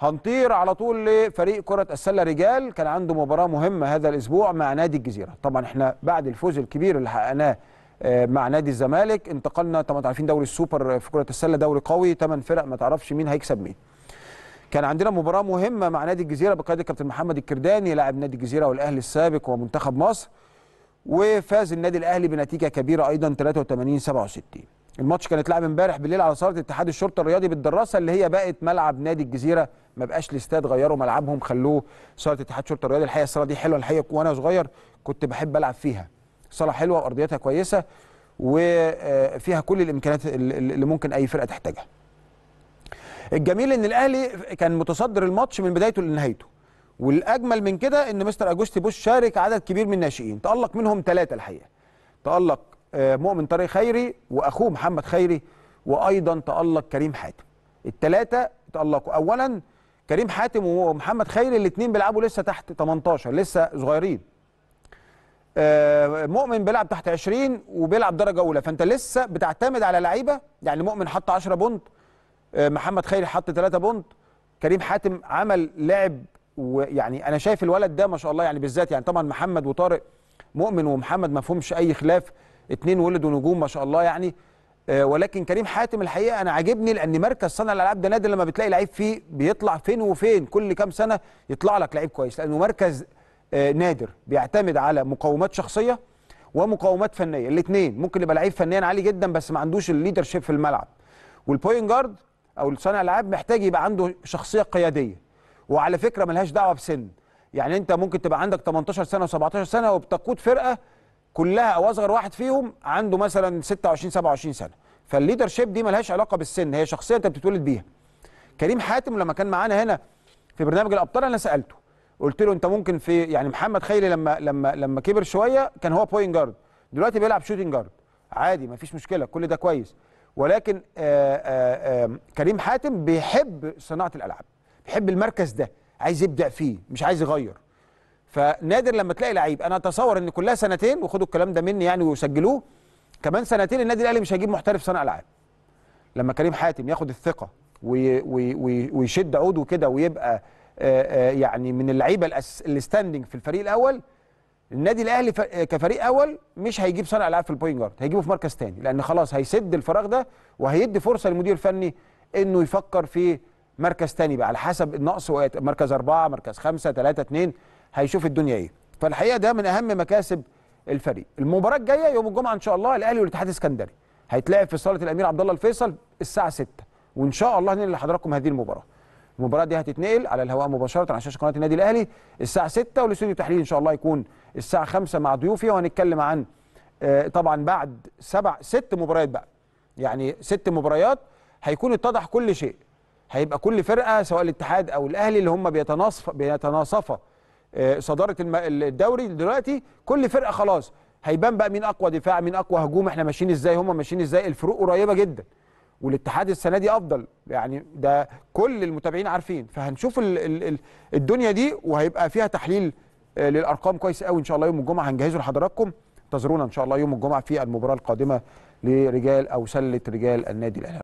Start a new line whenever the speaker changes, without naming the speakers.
هنطير على طول لفريق كرة السلة رجال كان عنده مباراة مهمة هذا الأسبوع مع نادي الجزيرة طبعا احنا بعد الفوز الكبير اللي حققناه آه، مع نادي الزمالك انتقلنا طبعا عارفين دوري السوبر في كرة السلة دوري قوي 8 فرق ما تعرفش مين هيكسب مين كان عندنا مباراة مهمة مع نادي الجزيرة بقيادة كابتن محمد الكرداني لاعب نادي الجزيرة والأهلي السابق ومنتخب مصر وفاز النادي الأهلي بنتيجة كبيرة أيضا 83 67 الماتش كان اتلعب امبارح بالليل على صاله اتحاد الشرطه الرياضي بالدراسه اللي هي بقت ملعب نادي الجزيره ما بقاش الاستاد غيروا ملعبهم خلوه صاله اتحاد الشرطه الرياضي الحقيقه الصاله دي حلوه الحقيقه وانا صغير كنت بحب العب فيها صاله حلوه وارضيتها كويسه وفيها كل الامكانيات اللي ممكن اي فرقه تحتاجها الجميل ان الاهلي كان متصدر الماتش من بدايته لنهايته والاجمل من كده ان مستر اجوستي بوش شارك عدد كبير من الناشئين تالق منهم ثلاثه الحقيقه تالق آه، مؤمن طارق خيري واخوه محمد خيري وايضا تالق كريم حاتم الثلاثه تالقوا اولا كريم حاتم ومحمد خيري الاثنين بيلعبوا لسه تحت 18 لسه صغيرين آه، مؤمن بيلعب تحت 20 وبيلعب درجه اولى فانت لسه بتعتمد على لعيبه يعني مؤمن حط 10 بونت آه، محمد خيري حط 3 بونت كريم حاتم عمل لعب ويعني انا شايف الولد ده ما شاء الله يعني بالذات يعني طبعا محمد وطارق مؤمن ومحمد ما فهمش اي خلاف اتنين ولدوا نجوم ما شاء الله يعني آه، ولكن كريم حاتم الحقيقه انا عاجبني لان مركز صانع الالعاب ده نادر لما بتلاقي لعيب فيه بيطلع فين وفين كل كام سنه يطلع لك لعيب كويس لانه مركز آه، نادر بيعتمد على مقومات شخصيه ومقومات فنيه الاثنين ممكن يبقى لعيب فنيا عالي جدا بس ما عندوش الليدر شيب في الملعب والبوينت جارد او صانع الالعاب محتاج يبقى عنده شخصيه قياديه وعلى فكره ملهاش دعوه بسن يعني انت ممكن تبقى عندك 18 سنه و17 سنه وبتقود فرقه كلها او اصغر واحد فيهم عنده مثلا 26 27 سنه فالليدر شيب دي ملهاش علاقه بالسن هي شخصيه انت بتتولد بيها كريم حاتم لما كان معانا هنا في برنامج الابطال انا سالته قلت له انت ممكن في يعني محمد خيلي لما لما لما كبر شويه كان هو بوينت جارد دلوقتي بيلعب شوتينج جارد عادي مفيش مشكله كل ده كويس ولكن آآ آه، آآ آه، كريم حاتم بيحب صناعه الالعاب بيحب المركز ده عايز يبدع فيه مش عايز يغير فنادر لما تلاقي لعيب انا اتصور ان كلها سنتين وخدوا الكلام ده مني يعني ويسجلوه كمان سنتين النادي الاهلي مش هيجيب محترف صانع العاب لما كريم حاتم ياخد الثقه وي وي وي ويشد عوده كده ويبقى آآ آه، آآ آه، يعني من اللعيبه الستاندنج في الفريق الاول النادي الاهلي كفريق اول مش هيجيب صانع العاب في البوينت جارد هيجيبه في مركز ثاني لان خلاص هيسد الفراغ ده وهيدي فرصه للمدير الفني انه يفكر في مركز ثاني بقى على حسب النقص مركز اربعه مركز خمسه ثلاثه اثنين هيشوف الدنيا ايه فالحقيقه ده من اهم مكاسب الفريق المباراه الجايه يوم الجمعه ان شاء الله الاهلي والاتحاد السكندري هيتلعب في صاله الامير عبد الله الفيصل الساعه 6 وان شاء الله هننقل لحضراتكم هذه المباراه المباراه دي هتتنقل على الهواء مباشره على شاشه قناه النادي الاهلي الساعه 6 والاستوديو التحليلي ان شاء الله يكون الساعه 5 مع ضيوفي وهنتكلم عن آه، طبعا بعد سبع ست مباريات بقى يعني ست مباريات هيكون اتضح كل شيء هيبقى كل فرقه سواء الاتحاد او الاهلي اللي هم بيتناصف بيتناصفوا آه، صداره الدوري دلوقتي كل فرقه خلاص هيبان بقى مين اقوى دفاع مين اقوى هجوم احنا ماشيين ازاي هم ماشيين ازاي الفروق قريبه جدا والاتحاد السنه دي افضل يعني ده كل المتابعين عارفين فهنشوف الـ الـ الدنيا دي وهيبقى فيها تحليل آه، للارقام كويس قوي ان شاء الله يوم الجمعه هنجهزه لحضراتكم انتظرونا ان شاء الله يوم الجمعه في المباراه القادمه لرجال او سله رجال النادي الاهلي